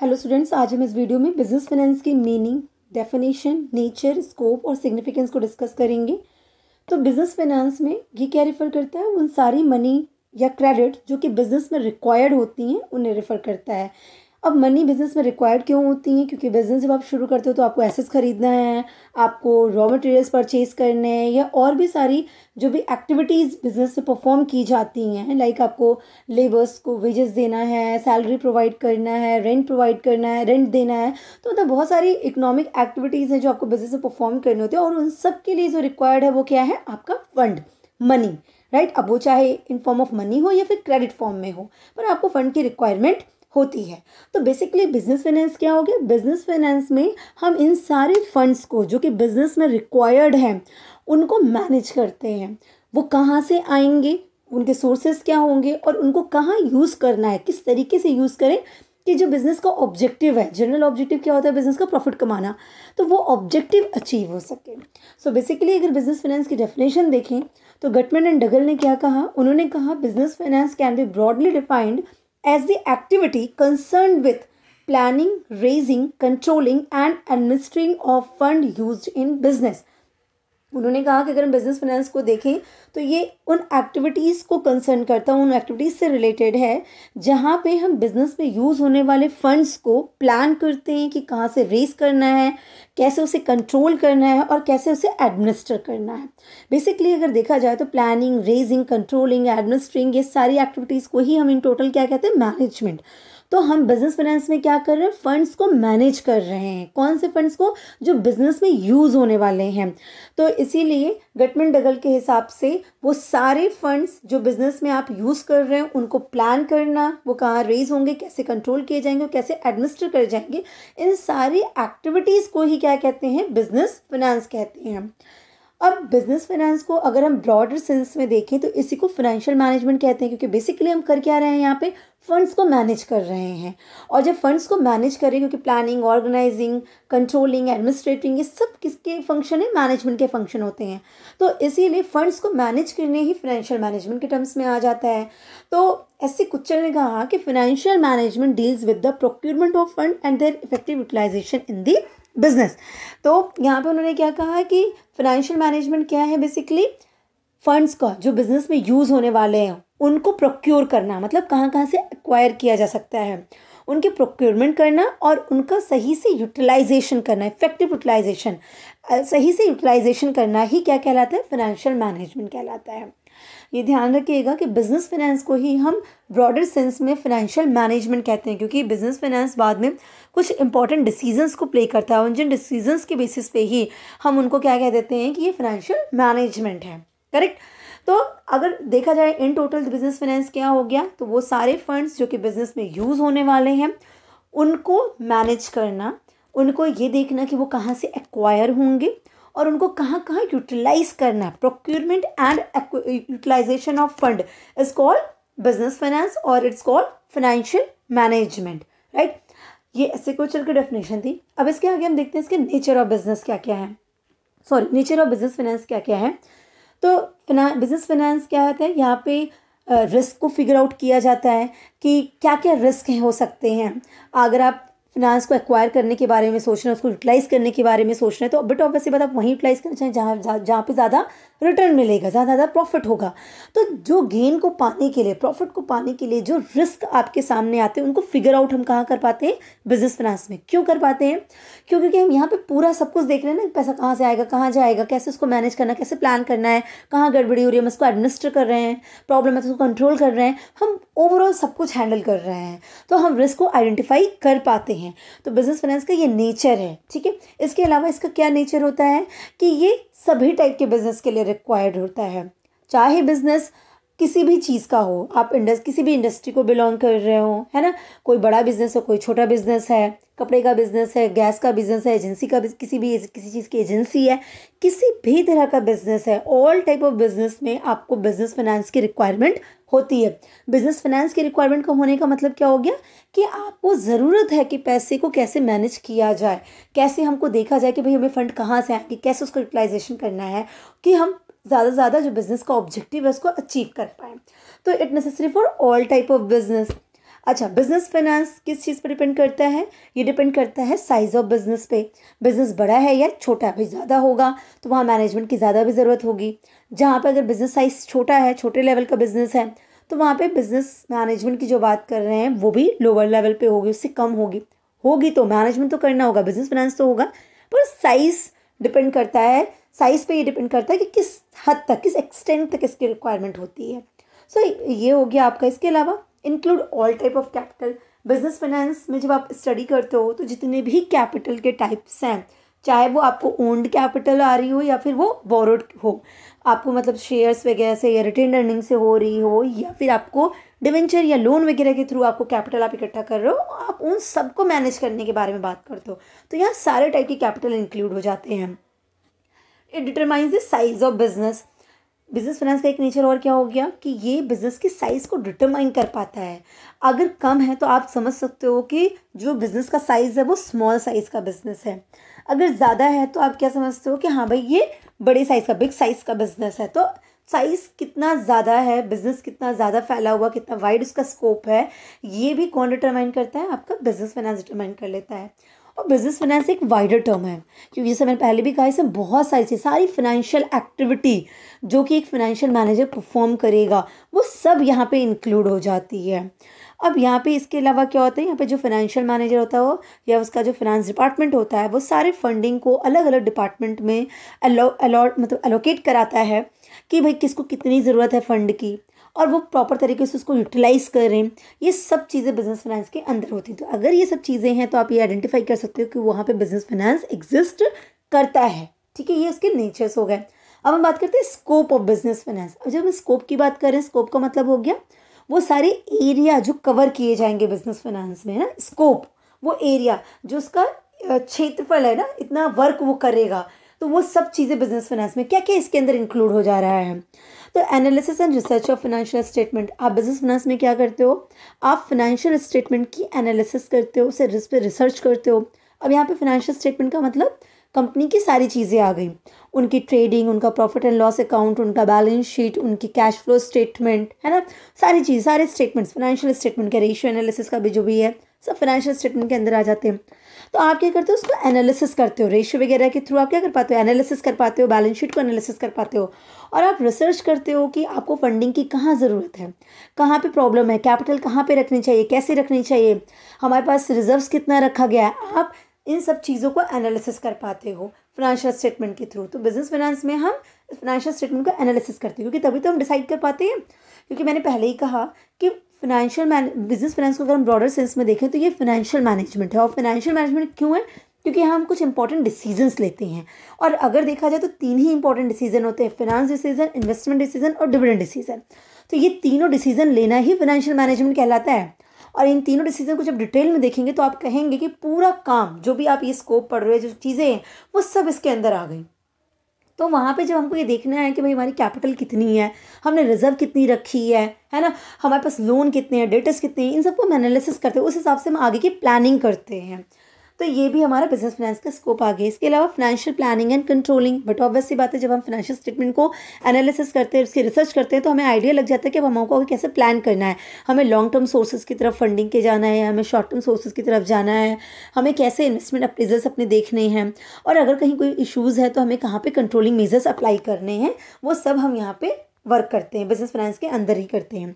Hello students आज हम इस वीडियो में बिजनेस फाइनेंस की मीनिंग डेफिनेशन नेचर स्कोप और सिग्निफिकेंस को डिस्कस करेंगे तो बिजनेस फाइनेंस में ये क्या रेफर करता है उन सारी मनी या क्रेडिट जो कि बिजनेस में रिक्वायर्ड होती हैं उन्हें रेफर करता है अब मनी बिज़नेस में रिक्वायर्ड क्यों होती हैं क्योंकि बिज़नेस जब आप शुरू करते हो तो आपको एसेस ख़रीदना है आपको रॉ मटेरियल्स परचेज़ करने हैं या और भी सारी जो भी एक्टिविटीज़ बिज़नेस में परफॉर्म की जाती हैं लाइक आपको लेबर्स को वेजेस देना है सैलरी प्रोवाइड करना है रेंट प्रोवाइड करना है रेंट देना है तो मतलब बहुत सारी इकोनॉमिक एक्टिविटीज़ हैं जो आपको बिज़नेस में परफॉर्म करनी होती है और उन सब के लिए जो रिक्वायर्ड है वो क्या है आपका फ़ंड मनी राइट अब वो चाहे इन फॉर्म ऑफ मनी हो या फिर क्रेडिट फॉर्म में हो पर आपको फ़ंड की रिक्वायरमेंट होती है तो बेसिकली बिजनेस फाइनेंस क्या हो गया बिजनेस फाइनेंस में हम इन सारे फंड्स को जो कि बिजनेस में रिक्वायर्ड हैं उनको मैनेज करते हैं वो कहाँ से आएंगे उनके सोर्सेज क्या होंगे और उनको कहाँ यूज़ करना है किस तरीके से यूज़ करें कि जो बिज़नेस का ऑब्जेक्टिव है जनरल ऑब्जेक्टिव क्या होता है बिज़नेस का प्रॉफिट कमाना तो वो ऑब्जेक्टिव अचीव हो सके सो so बेसिकली अगर बिज़नेस फाइनेंस की डेफिनेशन देखें तो गटमेंट एंड डगल ने क्या कहा उन्होंने कहा business finance can be broadly defined as the activity concerned with planning, raising, controlling and administering of fund used in business. उन्होंने कहा कि अगर हम बिज़नेस फाइनेंस को देखें तो ये उन एक्टिविटीज़ को कंसर्न करता उन एक्टिविटीज़ से रिलेटेड है जहाँ पे हम बिज़नेस में यूज़ होने वाले फंड्स को प्लान करते हैं कि कहाँ से रेस करना है कैसे उसे कंट्रोल करना है और कैसे उसे एडमिनिस्टर करना है बेसिकली अगर देखा जाए तो प्लानिंग रेजिंग कंट्रोलिंग एडमिनिस्ट्रिंग ये सारी एक्टिविटीज़ को ही हम इन टोटल क्या कहते हैं मैनेजमेंट तो हम बिजनेस फाइनेंस में क्या कर रहे हैं फंड्स को मैनेज कर रहे हैं कौन से फंड्स को जो बिजनेस में यूज़ होने वाले हैं तो इसीलिए गटमेंट डगल के हिसाब से वो सारे फंड्स जो बिजनेस में आप यूज़ कर रहे हैं उनको प्लान करना वो कहाँ रेज होंगे कैसे कंट्रोल किए जाएंगे और कैसे एडमिनिस्टर कर जाएंगे इन सारी एक्टिविटीज़ को ही क्या कहते हैं बिजनेस फाइनेंस कहते हैं अब बिजनेस फाइनेंस को अगर हम ब्रॉडर सेंस में देखें तो इसी को फाइनेंशियल मैनेजमेंट कहते हैं क्योंकि बेसिकली हम कर क्या रहे हैं यहाँ पे फंड्स को मैनेज कर रहे हैं और जब फंड्स को मैनेज करें क्योंकि प्लानिंग ऑर्गेनाइजिंग कंट्रोलिंग एडमिनिस्ट्रेटिंग ये सब किसके फंक्शन है मैनेजमेंट के फंक्शन होते हैं तो इसीलिए फंड्स को मैनेज करने ही फाइनेंशियल मैनेजमेंट के टर्म्स में आ जाता है तो ऐसे सी कुच्चल ने कहा कि financial management deals with the procurement of fund and their effective utilisation in the business तो यहाँ पे उन्होंने क्या कहा कि फाइनेंशियल मैनेजमेंट क्या है बेसिकली फंड्स का जो बिजनेस में यूज़ होने वाले हैं उनको प्रोक्योर करना मतलब कहाँ कहाँ से एक्वायर किया जा सकता है उनके प्रोक्योरमेंट करना और उनका सही से यूटिलाइजेशन करना इफेक्टिव यूटिलाइजेशन सही से यूटिलाइजेशन करना ही क्या कहलाता है फाइनेंशियल मैनेजमेंट कहलाता है ये ध्यान रखिएगा कि बिज़नेस फाइनेंस को ही हम ब्रॉडर सेंस में फाइनेंशियल मैनेजमेंट कहते हैं क्योंकि बिज़नेस फाइनेंस बाद में कुछ इंपॉर्टेंट डिसीजंस को प्ले करता है और जिन डिसीजंस के बेसिस पे ही हम उनको क्या कह देते हैं कि ये फाइनेंशियल मैनेजमेंट है करेक्ट तो अगर देखा जाए इन टोटल बिज़नेस फाइनेंस क्या हो गया तो वो सारे फंड्स जो कि बिज़नेस में यूज़ होने वाले हैं उनको मैनेज करना उनको ये देखना कि वो कहाँ से एक्वायर होंगे और उनको कहाँ कहाँ यूटिलाइज करना है procurement and utilisation of fund is called business finance और it's called financial management right ये ऐसे क्वेश्चन की डेफिनेशन थी अब इसके आगे हम देखते हैं इसके नेचर ऑफ बिजनेस क्या क्या है sorry nature of business finance क्या क्या है तो बिजनेस फाइनेंस क्या होता है यहाँ पे रिस्क uh, को फिगर आउट किया जाता है कि क्या क्या रिस्क हो सकते हैं अगर आप फिनांस को एक्वायर करने के बारे में सोच रहे हैं उसको यूटिलाइज़ करने के बारे में सोच रहे हैं तो बट ऑब्वियसली बात आप वहीं यूटिलाइज़ करना चाहें जहाँ जहाँ पे ज़्यादा रिटर्न मिलेगा ज़्यादा ज़्यादा प्रॉफिट होगा तो जो गेन को पाने के लिए प्रॉफिट को पाने के लिए जो रिस्क आपके सामने आते हैं उनको फिगर आउट हम कहाँ कर पाते हैं बिजनेस फिनांस में क्यों कर पाते हैं क्यों क्योंकि हम यहाँ पर पूरा सब कुछ देख रहे हैं ना पैसा कहाँ से आएगा कहाँ जाएगा कैसे उसको मैनेज करना है कैसे प्लान करना है कहाँ गड़बड़ी हो रही है हम उसको एडमिनिस्टर कर रहे हैं प्रॉब्लम है तो उसको कंट्रोल कर रहे हैं हम ओवरऑल सब कुछ हैंडल कर रहे हैं तो हम रिस्क को आइडेंटिफाई कर पाते हैं हैं तो बिज़नेस फाइनेंस का ये नेचर है ठीक है इसके अलावा इसका क्या नेचर होता है कि ये सभी टाइप के बिज़नेस के लिए रिक्वायर्ड होता है चाहे बिज़नेस किसी भी चीज़ का हो आप इंडस्ट किसी भी इंडस्ट्री को बिलोंग कर रहे हो है ना कोई बड़ा बिजनेस हो कोई छोटा बिजनेस है कपड़े का बिजनेस है गैस का बिजनेस है एजेंसी का किसी भी किसी चीज़ की एजेंसी है किसी भी तरह का बिजनेस है ऑल टाइप ऑफ बिजनेस में आपको बिजनेस फाइनेंस की रिक्वायरमेंट होती है बिजनेस फाइनेंस की रिक्वायरमेंट का होने का मतलब क्या हो गया कि आपको ज़रूरत है कि पैसे को कैसे मैनेज किया जाए कैसे हमको देखा जाए कि भाई हमें फ़ंड कहाँ से आएंगे कैसे उसको यूटिलाइजेशन करना है कि हम ज़्यादा से ज़्यादा जो बिज़नेस का ऑब्जेक्टिव है उसको अचीव कर पाएँ तो it necessary for all type of business अच्छा बिजनेस फाइनेंस किस चीज़ पर डिपेंड करता है ये डिपेंड करता है साइज़ ऑफ बिजनेस पे बिजनेस बड़ा है या छोटा है भाई ज़्यादा होगा तो वहाँ मैनेजमेंट की ज़्यादा भी ज़रूरत होगी जहाँ पर अगर बिजनेस साइज़ छोटा है छोटे लेवल का बिजनेस है तो वहाँ पे बिजनेस मैनेजमेंट की जो बात कर रहे हैं वो भी लोअर लेवल पे होगी उससे कम होगी होगी तो मैनेजमेंट तो करना होगा बिजनेस फाइनेंस तो होगा पर साइज़ डिपेंड करता है साइज़ पे ये डिपेंड करता है कि किस हद तक किस एक्सटेंट तक इसकी रिक्वायरमेंट होती है सो so, ये हो गया आपका इसके अलावा include all type of capital business finance में जब आप स्टडी करते हो तो जितने भी कैपिटल के टाइप्स हैं चाहे वो आपको ओन्ड कैपिटल आ रही हो या फिर वो बोरोड हो आपको मतलब शेयर्स वगैरह से या रिटर्न अर्निंग से हो रही हो या फिर आपको डिवेंचर या लोन वगैरह के थ्रू आपको कैपिटल आप इकट्ठा कर रहे हो आप उन सबको मैनेज करने के बारे में बात करते हो तो यहाँ सारे टाइप के कैपिटल इंक्लूड हो जाते हैं it determines the size of business business finance का एक नेचर और क्या हो गया कि ये बिजनेस की साइज़ को डिटरमाइन कर पाता है अगर कम है तो आप समझ सकते हो कि जो बिज़नेस का साइज़ है वो स्मॉल साइज़ का बिज़नेस है अगर ज़्यादा है तो आप क्या समझते हो कि हाँ भाई ये बड़े साइज़ का बिग साइज़ का बिज़नेस है तो साइज़ कितना ज़्यादा है बिज़नेस कितना ज़्यादा फैला हुआ कितना वाइड उसका स्कोप है ये भी कौन डिटरमाइन करता है आपका बिज़नेस फाइनेंस डिटरमाइन कर लेता है और बिजनेस फाइनेंस एक वाइडर टर्म है क्योंकि जैसे मैंने पहले भी कहा इसमें बहुत सारी चीज़ सारी फाइनेंशियल एक्टिविटी जो कि एक फाइनेंशियल मैनेजर परफॉर्म करेगा वो सब यहाँ पे इंक्लूड हो जाती है अब यहाँ पे इसके अलावा क्या होता है यहाँ पे जो फाइनेंशियल मैनेजर होता है वो या उसका जो फाइनेंस डिपार्टमेंट होता है वो सारे फंडिंग को अलग अलग डिपार्टमेंट में अलो अलॉट मतलब एलोकेट कराता है कि भाई किसको कितनी ज़रूरत है फ़ंड की और वो प्रॉपर तरीके से उसको यूटिलाइज़ कर रहे हैं ये सब चीज़ें बिज़नेस फाइनेंस के अंदर होती हैं तो अगर ये सब चीज़ें हैं तो आप ये आइडेंटिफाई कर सकते हो कि वहाँ पे बिज़नेस फाइनेंस एग्जिस्ट करता है ठीक है ये उसके नेचर्स हो गए अब हम बात करते हैं स्कोप ऑफ बिज़नेस फाइनेंस अब जब हम स्कोप की बात करें स्कोप का मतलब हो गया वो सारे एरिया जो कवर किए जाएंगे बिज़नेस फाइनेंस में है ना स्कोप वो एरिया जो उसका क्षेत्रफल है ना इतना वर्क वो करेगा तो वो सब चीज़ें बिजनेस फाइनेंस में क्या क्या इसके अंदर इंक्लूड हो जा रहा है तो analysis and research of financial statement आप बिजनेस फाइनेंस में क्या करते हो आप फाइनेंशियल स्टेटमेंट की एनालिसिस करते हो उसे रिस्क पर रिसर्च करते हो अब यहाँ पे फाइनेंशियल स्टेटमेंट का मतलब कंपनी की सारी चीज़ें आ गई उनकी ट्रेडिंग उनका प्रॉफिट एंड लॉस अकाउंट उनका बैलेंस शीट उनकी कैश फ्लो स्टेटमेंट है ना सारी चीज़ सारे स्टेटमेंट्स फाइनेंशियल स्टेटमेंट के रेशियो एनालिसिस का भी जो भी है सब फाइनेंशियल स्टेटमेंट के अंदर आ जाते हैं तो आप क्या करते हो उसको एनालिसिस करते हो रेशियो वगैरह के थ्रू आप क्या कर पाते हो एनालिसिस कर पाते हो बैलेंस शीट को एनालिसिस कर पाते हो और आप रिसर्च करते हो कि आपको फंडिंग की कहाँ ज़रूरत है कहाँ पे प्रॉब्लम है कैपिटल कहाँ पे रखनी चाहिए कैसे रखनी चाहिए हमारे पास रिजर्व्स कितना रखा गया है आप इन सब चीज़ों को एनालिसिस कर पाते हो फाइनेंशियल स्टेटमेंट के थ्रू तो बिजनेस फाइनेंस में हम फाइनेंशियल स्टेटमेंट का एनालिसिस करते हैं क्योंकि तभी तो हम डिसाइड कर पाते हैं क्योंकि मैंने पहले ही कहा कि फाइनेंशियल बिजनेस फाइनेंस को अगर हम ब्रॉडर सेंस में देखें तो ये फाइनेंशियल मैनेजमेंट है और फाइनेंशियल मैनेजमेंट क्यों है क्योंकि हम कुछ इंपॉर्टेंट डिसीजंस लेते हैं और अगर देखा जाए तो तीन ही इंपॉर्टेंट डिसीजन होते हैं फाइनेंस डिसीजन इन्वेस्टमेंट डिसीजन और डिविडेंड डिसीजन तो ये तीनों डिसीजन लेना ही फाइनेंशियल मैनेजमेंट कहलाता है और इन तीनों डिसीजन को जब डिटेल में देखेंगे तो आप कहेंगे कि पूरा काम जो भी आप ये स्कोप पढ़ रहे हैं जो चीज़ें हैं वो सब इसके अंदर आ गई तो वहाँ पे जब हमको ये देखना है कि भाई हमारी कैपिटल कितनी है हमने रिजर्व कितनी रखी है है ना हमारे पास लोन कितने हैं डेटस कितने हैं इन सबको हम एनालिसिस करते हैं उस हिसाब से हम आगे की प्लानिंग करते हैं तो ये भी हमारा बिजनेस फाइनेंस का स्कोप आ गया इसके अलावा financial planning and controlling but obviously बात है जब हम फाइनेंशियल स्टेटमेंट को एनालिसिस करते हैं उसकी रिसर्च करते हैं तो हमें आइडिया लग जाता है कि अब हमको कैसे प्लान करना है हमें लॉन्ग टर्म सोर्सेज की तरफ फंडिंग के जाना है हमें शॉर्ट टर्म सोर्सेज की तरफ जाना है हमें कैसे इन्वेस्टमेंट अप्रेजल्स अपने देखने हैं और अगर कहीं कोई इशूज़ है तो हमें कहाँ पर कंट्रोलिंग मेजर्स अप्लाई करने हैं वो सब हम यहाँ पर वर्क करते हैं बिजनेस फाइनेंस के अंदर ही करते हैं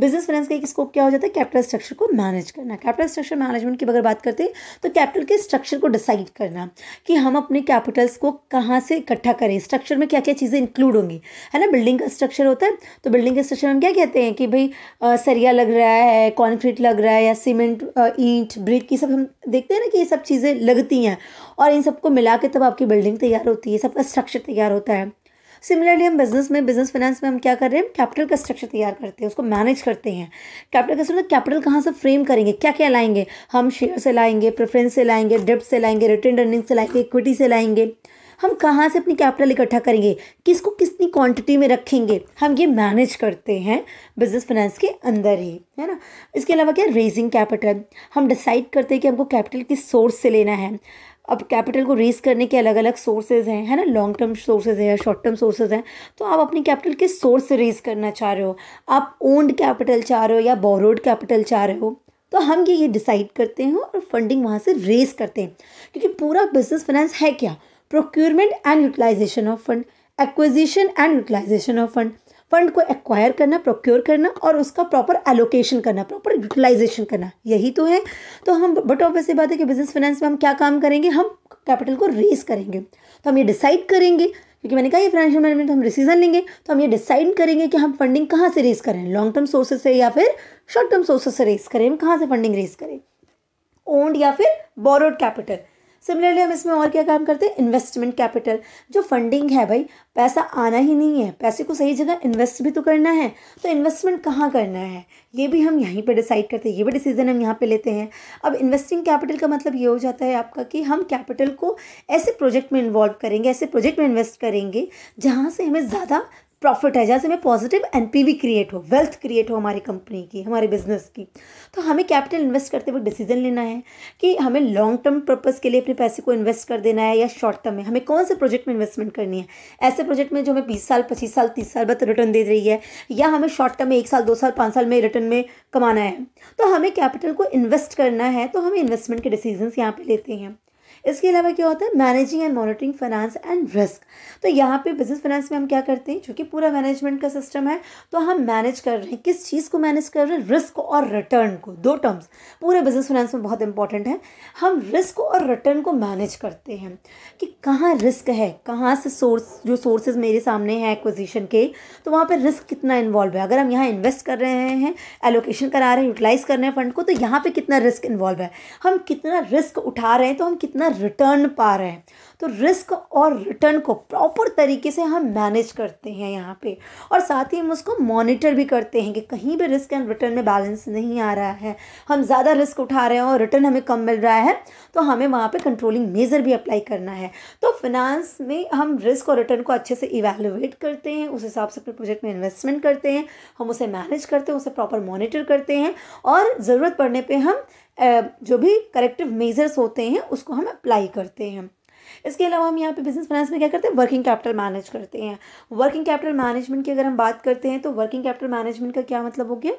बिजनेस फाइनेंस का एक स्कोप क्या हो जाता है कैपिटल स्ट्रक्चर को मैनेज करना कैपिटल स्ट्रक्चर मैनेजमेंट की अगर बात करते हैं तो कैपिटल के स्ट्रक्चर को डिसाइड करना कि हम अपने कैपिटल्स को कहाँ से इकट्ठा करें स्ट्रक्चर में क्या क्या चीज़ें इंक्लूड होंगी है ना बिल्डिंग का स्ट्रक्चर होता है तो बिल्डिंग के स्ट्रक्चर हम क्या कहते हैं कि भाई सरिया लग रहा है कॉन्क्रीट लग रहा है या सीमेंट ईंट ब्रिक ये सब हम देखते हैं ना कि ये सब चीज़ें लगती हैं और इन सबको मिला के तब आपकी बिल्डिंग तैयार होती है सबका स्ट्रक्चर तैयार होता है सिमिलरली हम बिजनेस में बिजनेस फाइनेंस में हम क्या कर रहे हैं कैपिटल का स्ट्रक्चर तैयार करते हैं उसको मैनेज करते हैं कैपिटल का स्ट्रक्चर कैपिटल कहाँ से फ्रेम करेंगे क्या क्या लाएंगे हम शेयर से लाएंगे प्रेफरेंस से लाएंगे डेप्ट से लाएंगे रिटर्न अर्निंग से लाएंगे इक्विटी से लाएंगे हम कहाँ से अपनी कैपिटल इकट्ठा करेंगे किसको कितनी क्वांटिटी में रखेंगे हम ये मैनेज करते हैं बिजनेस फाइनेंस के अंदर ही है ना इसके अलावा क्या रेजिंग कैपिटल हम डिसाइड करते हैं कि हमको कैपिटल किस सोर्स से लेना है अब कैपिटल को रेस करने के अलग अलग सोर्सेज हैं है ना लॉन्ग टर्म सोर्सेज हैं या शॉर्ट टर्म सोर्सेज हैं तो आप अपनी कैपिटल किस सोर्स से रेस करना चाह रहे हो आप ओन्ड कैपिटल चाह रहे हो या बोरोड कैपिटल चाह रहे हो तो हम ये ये डिसाइड करते हैं और फंडिंग वहाँ से रेस करते हैं क्योंकि पूरा बिजनेस फाइनेंस है क्या procurement and utilisation of fund acquisition and utilisation of fund fund को एक्वायर करना प्रोक्योर करना और उसका प्रॉपर एलोकेशन करना प्रॉपर यूटिलाइजेशन करना यही तो है तो हम बट ऑब्वियस बात है कि बिजनेस फाइनेंस में हम क्या काम करेंगे हम कैपिटल को रेज करेंगे तो हम ये डिसाइड करेंगे क्योंकि मैंने कहा ये फाइनेंशियल मैनेजमेंट हम डिसीजन लेंगे तो हम ये डिसाइड करेंगे कि हम फंडिंग कहाँ से रेज करें लॉन्ग टर्म सोर्सेज से या फिर शॉर्ट टर्म सोर्सेज से रेज करें हम कहाँ से फंडिंग रेज करें ओन्ड या फिर बोरोड कैपिटल सिमिलरली हम इसमें और क्या काम करते हैं इन्वेस्टमेंट कैपिटल जो फंडिंग है भाई पैसा आना ही नहीं है पैसे को सही जगह इन्वेस्ट भी तो करना है तो इन्वेस्टमेंट कहाँ करना है ये भी हम यहीं पर डिसाइड करते हैं ये भी डिसीजन हम यहाँ पर लेते हैं अब इन्वेस्टिंग कैपिटल का मतलब ये हो जाता है आपका कि हम कैपिटल को ऐसे प्रोजेक्ट में इन्वॉल्व करेंगे ऐसे प्रोजेक्ट में इन्वेस्ट करेंगे जहाँ से हमें ज़्यादा प्रॉफिट है जहाँ से हमें पॉजिटिव एनपीवी क्रिएट हो वेल्थ क्रिएट हो हमारी कंपनी की हमारे बिजनेस की तो हमें कैपिटल इन्वेस्ट करते हुए डिसीजन लेना है कि हमें लॉन्ग टर्म पर्पज़ के लिए अपने पैसे को इन्वेस्ट कर देना है या शॉर्ट टर्म में हमें कौन से प्रोजेक्ट में इन्वेस्टमेंट करनी है ऐसे प्रोजेक्ट में जो हमें बीस साल पच्चीस साल तीस साल बाद रिटर्न दे रही है या हमें शॉर्ट टर्म में एक साल दो साल पाँच साल में रिटर्न में कमाना है तो हमें कैपिटल को इन्वेस्ट करना है तो हमें इन्वेस्टमेंट के डिसीजन यहाँ पर लेते हैं इसके अलावा क्या होता है managing and monitoring finance and risk तो यहाँ पे बिजनेस फाइनेंस में हम क्या करते हैं चूँकि पूरा मैनेजमेंट का सिस्टम है तो हम मैनेज कर रहे हैं किस चीज़ को मैनेज कर रहे हैं रिस्क और रिटर्न को दो टर्म्स पूरे बिजनेस फाइनेंस में बहुत इंपॉर्टेंट है हम रिस्क और रिटर्न को मैनेज करते हैं कि कहाँ रिस्क है कहाँ से सोर्स जो सोर्सेज मेरे सामने हैं एक्विजिशन के तो वहाँ पर रिस्क कितना इन्वॉल्व है अगर हम यहाँ इन्वेस्ट कर रहे हैं एलोकेशन करा रहे हैं यूटिलाइज कर रहे हैं फंड को तो यहाँ पर कितना रिस्क इन्वॉल्व है हम कितना रिस्क उठा रहे हैं तो हम कितना रिटर्न पा रहे हैं तो रिस्क और रिटर्न को प्रॉपर तरीके से हम मैनेज करते हैं यहाँ पे और साथ ही हम उसको मॉनिटर भी करते हैं कि कहीं भी रिस्क एंड रिटर्न में बैलेंस नहीं आ रहा है हम ज़्यादा रिस्क उठा रहे हैं और रिटर्न हमें कम मिल रहा है तो हमें वहाँ पर कंट्रोलिंग मेज़र भी अप्लाई करना है तो फिनांस में हम रिस्क और रिटर्न को अच्छे से इवेलुएट करते हैं उस हिसाब से अपने प्रोजेक्ट में इन्वेस्टमेंट करते हैं हम उसे मैनेज करते हैं उसे प्रॉपर मॉनिटर करते हैं और ज़रूरत पड़ने पर हम जो भी करेक्टिव मेजर्स होते हैं उसको हम अप्लाई करते हैं इसके अलावा हम यहाँ पे बिजनेस फाइनेंस में क्या करते हैं वर्किंग कैपिटल मैनेज करते हैं वर्किंग कैपिटल मैनेजमेंट की अगर हम बात करते हैं तो वर्किंग कैपिटल मैनेजमेंट का क्या मतलब हो गया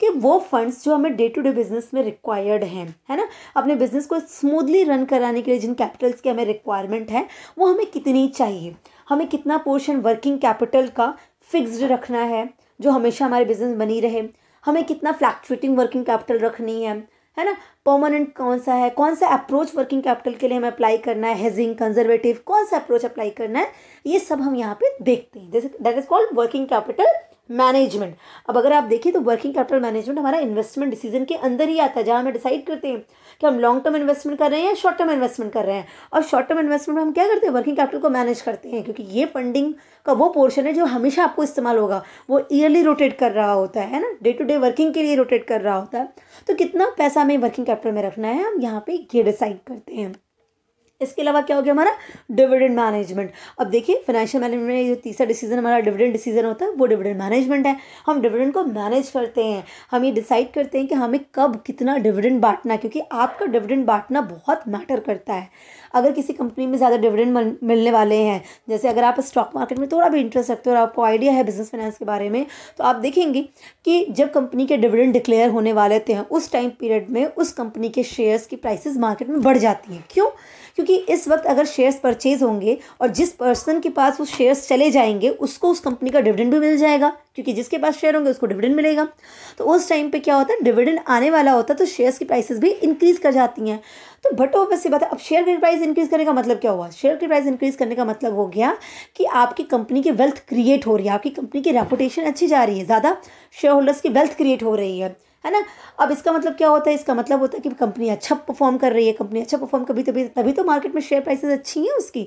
कि वो फंड्स जो हमें डे टू डे बिजनेस में रिक्वायर्ड हैं है ना अपने बिजनेस को स्मूथली रन कराने के लिए जिन कैपिटल्स की हमें रिक्वायरमेंट है वो हमें कितनी चाहिए हमें कितना पोर्शन वर्किंग कैपिटल का फिक्सड रखना है जो हमेशा हमारे बिजनेस बनी रहे हमें कितना फ्लैक्चुएटिंग वर्किंग कैपिटल रखनी है है ना परमानेंट कौन सा है कौन सा अप्रोच वर्किंग कैपिटल के लिए हमें अप्लाई करना है हेजिंग कंजर्वेटिव कौन सा अप्रोच अप्लाई करना है ये सब हम यहाँ पे देखते हैं जैसे that is called working capital management अब अगर आप देखिए तो वर्किंग कैपिटल मैनेजमेंट हमारा इन्वेस्टमेंट डिसीजन के अंदर ही आता है जहाँ हमें डिसाइड करते हैं कि हम लॉन्ग टर्म इन्वेस्टमेंट कर रहे हैं या शॉर्ट टर्म इन्वेस्टमेंट कर रहे हैं और शॉर्ट टर्म इन्वेस्टमेंट में हम क्या करते हैं वर्किंग कैपिटल को मैनेज करते हैं क्योंकि ये फंडिंग का वो पोर्शन है जो हमेशा आपको इस्तेमाल होगा वो ईयरली रोटेट कर रहा होता है ना डे टू डे वर्किंग के लिए रोटेट कर रहा होता है तो कितना पैसा हमें वर्किंग कैपिटल में रखना है हम यहाँ पर ये डिसाइड करते हैं इसके अलावा क्या हो गया हमारा डिविडेंड मैनेजमेंट अब देखिए फाइनेंशियल मैनेजमेंट में जो तीसरा डिसीजन हमारा डिविडेंड डिसीजन होता है वो डिविडेंड मैनेजमेंट है हम डिविडेंड को मैनेज करते हैं हम ये डिसाइड करते हैं कि हमें कब कितना डिविडेंड बांटना है क्योंकि आपका डिविडेंड बांटना बहुत मैटर करता है अगर किसी कंपनी में ज़्यादा डिविडेंड मिलने वाले हैं जैसे अगर आप स्टॉक मार्केट में थोड़ा भी इंटरेस्ट रखते हो और आपको आइडिया है बिजनेस फाइनेंस के बारे में तो आप देखेंगे कि जब कंपनी के डिविडेंड डिक्लेयर होने वाले थे हैं उस टाइम पीरियड में उस कंपनी के शेयर्स की प्राइसेस मार्केट में बढ़ जाती हैं क्यों क्योंकि इस वक्त अगर शेयर्स परचेज होंगे और जिस पर्सन के पास वो शेयर्स चले जाएंगे उसको उस कंपनी का डिविडेंड भी मिल जाएगा क्योंकि जिसके पास शेयर होंगे उसको डिविडेंड मिलेगा तो उस टाइम पे क्या होता है डिविडेंड आने वाला होता है तो शेयर्स की प्राइसेस भी इंक्रीज कर जाती हैं तो बट ऑब्वियस बात है अब शेयर की प्राइस इंक्रीज करने का मतलब क्या हुआ शेयर की प्राइस इंक्रीज करने का मतलब हो गया कि आपकी कंपनी की वेल्थ क्रिएट हो रही है आपकी कंपनी की रेपुटेशन अच्छी जा रही है ज़्यादा शेयर होल्डर्स की वेल्थ क्रिएट हो रही है है ना अब इसका मतलब क्या होता है इसका मतलब होता है कि कंपनी अच्छा परफॉर्म कर रही है कंपनी अच्छा परफॉर्म कभी तभी तभी तो मार्केट में शेयर प्राइसेस अच्छी हैं उसकी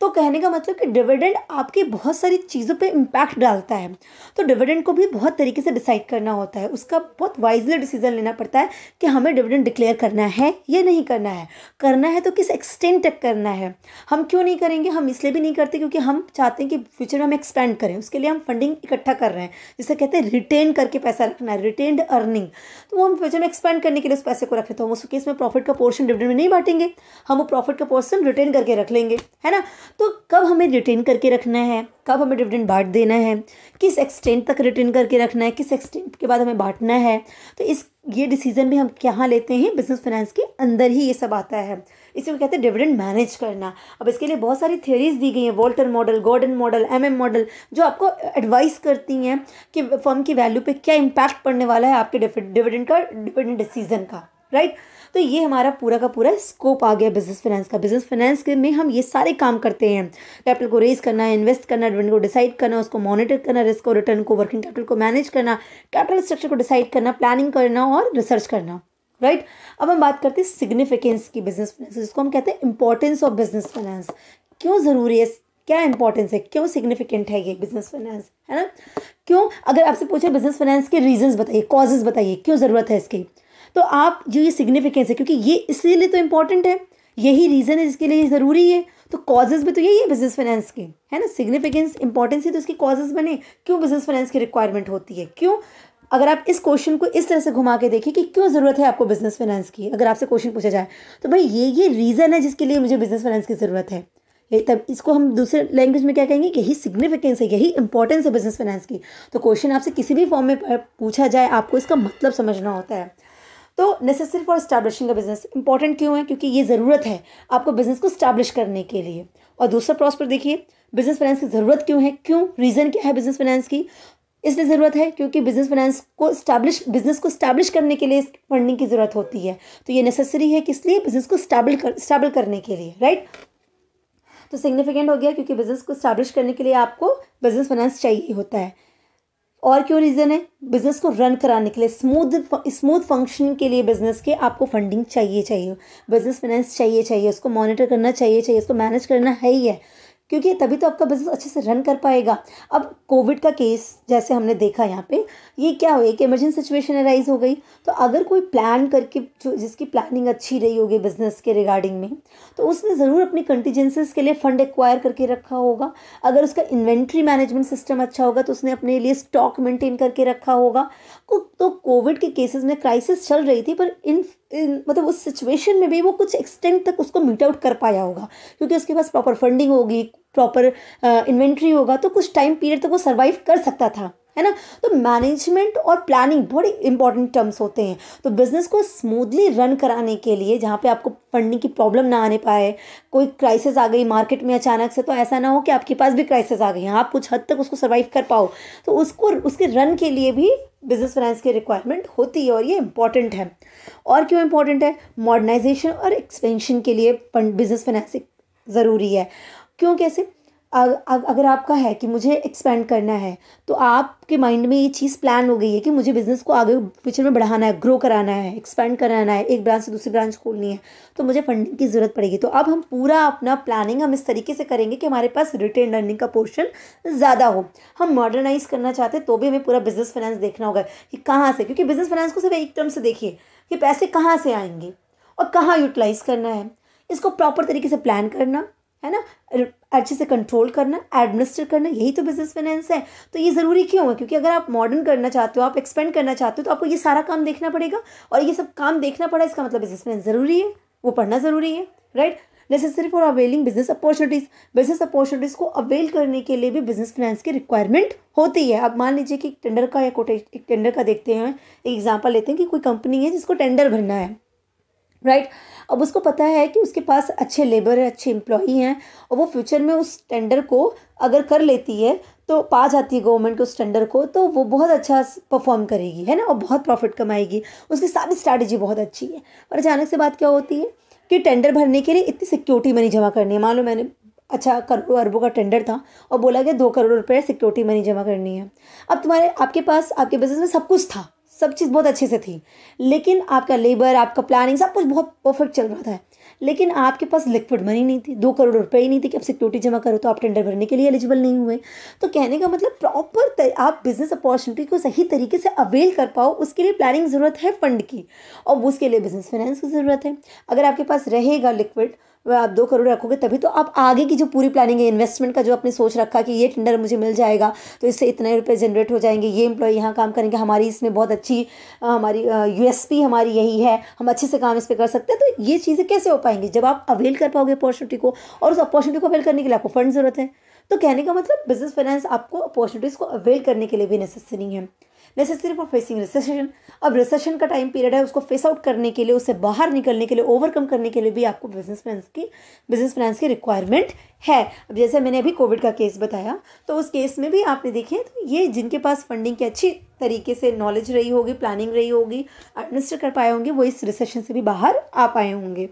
तो कहने का मतलब कि डिविडेंड आपकी बहुत सारी चीज़ों पर इम्पैक्ट डालता है तो डिविडेंड को भी बहुत तरीके से डिसाइड करना होता है उसका बहुत वाइजली डिसीजन लेना पड़ता है कि हमें डिविडेंड डिक्लेयर करना है या नहीं करना है करना है तो किस एक्सटेंट तक करना है हम क्यों नहीं करेंगे हम इसलिए भी नहीं करते क्योंकि हम चाहते हैं कि फ्यूचर में हम एक्सपेंड करें उसके लिए हम फंडिंग इकट्ठा कर रहे हैं जिसे कहते हैं रिटेन करके पैसा रखना है रिटेन्ड अर्निंग तो वो हम फ्यूचर में एक्सपेंड करने के लिए उस पैसे को रख लेते हैं तो हम उस केस में प्रॉफिट का पोर्शन डिविडेंड में नहीं बांटेंगे हम वो प्रॉफिट का पोर्शन रिटेन करके रख लेंगे है ना तो कब हमें रिटेन करके रखना है कब हमें डिविडेंड बांट देना है किस एक्सटेंट तक रिटर्न करके रखना है किस एक्सटेंट के बाद हमें बांटना है तो इस ये डिसीजन भी हम कहाँ लेते हैं बिजनेस फाइनेंस के अंदर ही ये सब आता है इसी वो कहते हैं डिविडेंड मैनेज करना अब इसके लिए बहुत सारी थ्योरीज दी गई हैं Walter model Gordon model M model जो आपको एडवाइस करती हैं कि फर्म की वैल्यू पर क्या इम्पैक्ट पड़ने वाला है आपके डिविडेंड का डिविडेंड डिसीजन का राइट right? तो ये हमारा पूरा का पूरा स्कोप आ गया बिजनेस फाइनेंस का बिजनेस फाइनेंस में हम ये सारे काम करते हैं कैपिटल को रेज करना इन्वेस्ट करना डिविडेंड को डिसाइड करना उसको मॉनिटर करना रिस्क और रिटर्न को वर्किंग कैपिटल को मैनेज करना कैपिटल स्ट्रक्चर को डिसाइड करना प्लानिंग करना और रिसर्च करना राइट अब हम बात करते हैं सिग्निफिकेंस की बिजनेस फाइनेंस जिसको हम कहते हैं इंपॉर्टेंस ऑफ बिजनेस फाइनेंस क्यों ज़रूरी है क्या इंपॉर्टेंस है क्यों सिग्निफिकेंट है ये बिजनेस फाइनेंस है ना क्यों अगर आपसे पूछे बिजनेस फाइनेंस के रीजंस बताइए कॉजेज बताइए क्यों ज़रूरत है इसकी तो आप जो ये सिग्निफिकेंस है क्योंकि ये इसीलिए तो इम्पॉर्टेंट है यही रीज़न है जिसके लिए ज़रूरी है तो कॉजेज़ भी तो यही है बिजनेस फाइनेंस के है ना सिग्निफिकेंस इंपॉर्टेंस ही तो इसकी कॉजेज़ बने क्यों बिजनेस फाइनेंस की रिक्वायरमेंट होती है क्यों अगर आप इस क्वेश्चन को इस तरह से घुमा के देखिए कि क्यों ज़रूरत है आपको बिजनेस फाइनेंस की अगर आपसे क्वेश्चन पूछा जाए तो भाई ये ये रीज़न है जिसके लिए मुझे बिजनेस फाइनेंस की ज़रूरत है ये तब इसको हम दूसरे लैंग्वेज में क्या कहेंगे यही सिग्निफिकेंस है यही इंपॉर्टेंस है बिजनेस फाइनेंस की तो क्वेश्चन आपसे किसी भी फॉर्म में पूछा जाए आपको इसका मतलब समझना होता है तो necessary for establishing a business important क्यों है क्योंकि ये ज़रूरत है आपको बिजनेस को स्टैब्लिश करने के लिए और दूसरा प्रॉस्पर देखिए बिजनेस फाइनेंस की ज़रूरत क्यों है क्यों रीज़न क्या है बिजनेस फाइनेंस की इसलिए ज़रूरत है क्योंकि बिजनेस फाइनेंस को स्टैब्लिश बिजनेस को स्टैब्लिश करने के लिए फंडिंग की ज़रूरत होती है तो ये नेसेसरी है किस लिए बिजनेस को स्टैबल कर स्टैबल करने के लिए राइट तो सिग्निफिकेंट हो गया क्योंकि बिजनेस को स्टैब्लिश करने के लिए आपको बिजनेस फाइनेंस चाहिए होता है और क्यों रीज़न है बिज़नेस को रन कराने के लिए स्मूथ स्मूथ फंक्शन के लिए बिज़नेस के आपको फंडिंग चाहिए चाहिए बिज़नेस फाइनेंस चाहिए चाहिए उसको मॉनिटर करना चाहिए चाहिए उसको मैनेज करना है ही है क्योंकि तभी तो आपका बिज़नेस अच्छे से रन कर पाएगा अब कोविड का केस जैसे हमने देखा यहाँ पे ये क्या हुआ एक इमरजेंसी सिचुएशन अराइज हो गई तो अगर कोई प्लान करके जो जिसकी प्लानिंग अच्छी रही होगी बिज़नेस के रिगार्डिंग में तो उसने ज़रूर अपनी कंटीजेंसीज के लिए फ़ंड एक्वायर करके रखा होगा अगर उसका इन्वेंट्री मैनेजमेंट सिस्टम अच्छा होगा तो उसने अपने लिए स्टॉक मेंटेन करके रखा होगा तो कोविड के केसेस में क्राइसिस चल रही थी पर इन, इन मतलब उस सिचुएशन में भी वो कुछ एक्सटेंट तक उसको मीट आउट कर पाया होगा क्योंकि उसके पास प्रॉपर फंडिंग होगी प्रॉपर इन्वेंट्री होगा तो कुछ टाइम पीरियड तक वो सर्वाइव कर सकता था है ना तो मैनेजमेंट और प्लानिंग बड़े इंपॉर्टेंट टर्म्स होते हैं तो बिज़नेस को स्मूथली रन कराने के लिए जहाँ पे आपको फंडिंग की प्रॉब्लम ना आने पाए कोई क्राइसिस आ गई मार्केट में अचानक से तो ऐसा ना हो कि आपके पास भी क्राइसिस आ गई आप हाँ, कुछ हद तक उसको सर्वाइव कर पाओ तो उसको उसके रन के लिए भी बिजनेस फाइनेंस की रिक्वायरमेंट होती है और ये इंपॉर्टेंट है और क्यों इंपॉर्टेंट है मॉडर्नाइजेशन और एक्सपेंशन के लिए बिजनेस फाइनेंस ज़रूरी है क्यों कैसे अगर आपका है कि मुझे एक्सपेंड करना है तो आपके माइंड में ये चीज़ प्लान हो गई है कि मुझे बिज़नेस को आगे फ्यूचर में बढ़ाना है ग्रो कराना है एक्सपेंड कराना है एक ब्रांच से दूसरी ब्रांच खोलनी है तो मुझे फंडिंग की ज़रूरत पड़ेगी तो अब हम पूरा अपना प्लानिंग हम इस तरीके से करेंगे कि हमारे पास रिटेन अर्निंग का पोर्शन ज़्यादा हो हम मॉडर्नाइज करना चाहते तो भी हमें पूरा बिज़नेस फाइनेंस देखना होगा कि कहाँ से क्योंकि बिज़नेस फाइनेंस को सिर्फ एक टर्म से देखिए कि पैसे कहाँ से आएंगे और कहाँ यूटिलाइज़ करना है इसको प्रॉपर तरीके से प्लान करना है ना अच्छे से कंट्रोल करना एडमिनिस्टर करना यही तो बिजनेस फाइनेंस है तो ये ज़रूरी क्यों है क्योंकि अगर आप मॉडर्न करना चाहते हो आप एक्सपेंड करना चाहते हो तो आपको ये सारा काम देखना पड़ेगा और ये सब काम देखना पड़ा इसका मतलब बिजनेस फाइनेंस ज़रूरी है वो पढ़ना ज़रूरी है right necessary for availing business opportunities business opportunities को अवेल करने के लिए भी बिजनेस फाइनेंस की रिक्वायरमेंट होती है आप मान लीजिए कि एक टेंडर का या कोटे एक टेंडर का देखते हैं एक एग्जाम्पल लेते हैं कि कोई कंपनी है जिसको टेंडर भरना है राइट right? अब उसको पता है कि उसके पास अच्छे लेबर है अच्छे एम्प्लॉई हैं और वो फ्यूचर में उस टेंडर को अगर कर लेती है तो पा जाती है गवर्नमेंट के उस टेंडर को तो वो बहुत अच्छा परफॉर्म करेगी है ना और बहुत प्रॉफिट कमाएगी उसकी सारी स्ट्रैटेजी बहुत अच्छी है और अचानक से बात क्या होती है कि टेंडर भरने के लिए इतनी सिक्योरिटी मनी जमा करनी है मान लो मैंने अच्छा करोड़ों अरबों का टेंडर था और बोला गया दो करोड़ रुपये सिक्योरिटी मनी जमा करनी है अब तुम्हारे आपके पास आपके बिजनेस में सब कुछ था सब चीज़ बहुत अच्छे से थी लेकिन आपका लेबर आपका प्लानिंग सब कुछ बहुत परफेक्ट चल रहा था लेकिन आपके पास लिक्विड मनी नहीं थी दो करोड़ रुपए ही नहीं थे कि आप सिक्योरिटी जमा करो तो आप टेंडर भरने के लिए एलिजिबल नहीं हुए तो कहने का मतलब प्रॉपर आप बिजनेस अपॉर्चुनिटी को सही तरीके से अवेल कर पाओ उसके लिए प्लानिंग ज़रूरत है फंड की और उसके लिए बिजनेस फाइनेंस की ज़रूरत है अगर आपके पास रहेगा लिक्विड आप दो करोड़ रखोगे तभी तो आप आगे की जो पूरी प्लानिंग है इन्वेस्टमेंट का जो आपने सोच रखा कि ये टेंडर मुझे मिल जाएगा तो इससे इतने रुपये जनरेट हो जाएंगे ये एम्प्लॉय यहाँ काम करेंगे हमारी इसमें बहुत अच्छी हमारी यूएसपी हमारी यही है हम अच्छे से काम इस पर कर सकते हैं तो ये चीज़ें कैसे हो पाएंगी जब आप अवेल कर पाओगे अपॉर्चुनिटी को और उस अपॉर्चुनिटी को अवेल करने के लिए आपको फंड ज़रूरत है तो कहने का मतलब बिजनेस फाइनेंस आपको अपॉर्चुनिटीज़ को अवेल करने के लिए भी नेसेसरी है नेसेसरी फॉर फेसिंग रिसेशन अब रिसेशन का टाइम पीरियड है उसको फेस आउट करने के लिए उससे बाहर निकलने के लिए ओवरकम करने के लिए भी आपको बिजनेस प्लान्स की बिजनेस प्लान्स की रिक्वायरमेंट है अब जैसे मैंने अभी कोविड का केस बताया तो उस केस में भी आपने देखे तो ये जिनके पास फंडिंग की अच्छी तरीके से नॉलेज रही होगी प्लानिंग रही होगी एडमिनिस्टर कर पाए होंगे वो इस रिसेशन से भी बाहर आ पाए होंगे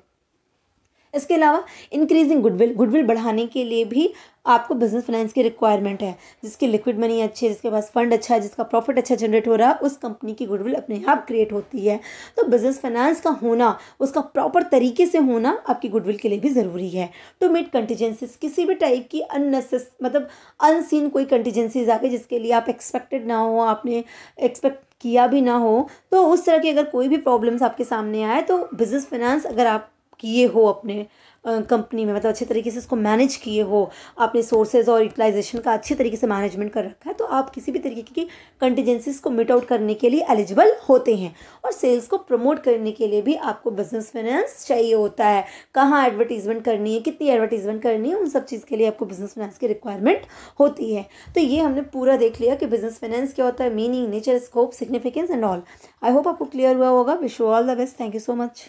इसके अलावा इंक्रीजिंग गुडविल गुडविल बढ़ाने के लिए भी आपको बिजनेस फाइनेंस की रिक्वायरमेंट है जिसकी लिक्विड मनी अच्छी है जिसके पास फंड अच्छा है जिसका प्रॉफिट अच्छा जनरेट हो रहा है उस कंपनी की गुडविल अपने आप क्रिएट होती है तो बिजनेस फाइनेंस का होना उसका प्रॉपर तरीके से होना आपकी गुडविल के लिए भी ज़रूरी है टू मीट कंटीजेंसीज किसी भी टाइप की अननेसेस मतलब अनसीन कोई कंटीजेंसीज आ गई जिसके लिए आप एक्सपेक्टेड ना हो आपने एक्सपेक्ट किया भी ना हो तो उस तरह की अगर कोई भी प्रॉब्लम्स आपके सामने आए तो बिज़नेस फाइनेंस अगर आप किए हो अपने कंपनी में मतलब अच्छे तरीके से इसको मैनेज किए हो आपने सोर्सेज और यूटिलाइजेशन का अच्छे तरीके से मैनेजमेंट कर रखा है तो आप किसी भी तरीके की कंटीजेंसीज को मिट आउट करने के लिए एलिजिबल होते हैं और सेल्स को प्रमोट करने के लिए भी आपको बिजनेस फाइनेंस चाहिए होता है कहाँ एडवर्टीजमेंट करनी है कितनी एडवर्टीजमेंट करनी है उन सब चीज़ के लिए आपको बिजनेस फाइनेंस की रिक्वायरमेंट होती है तो ये हमने पूरा देख लिया कि बिजनेस फाइनेंस क्या होता है meaning nature scope significance and all I hope आपको क्लियर हुआ होगा wish you all the best thank you so much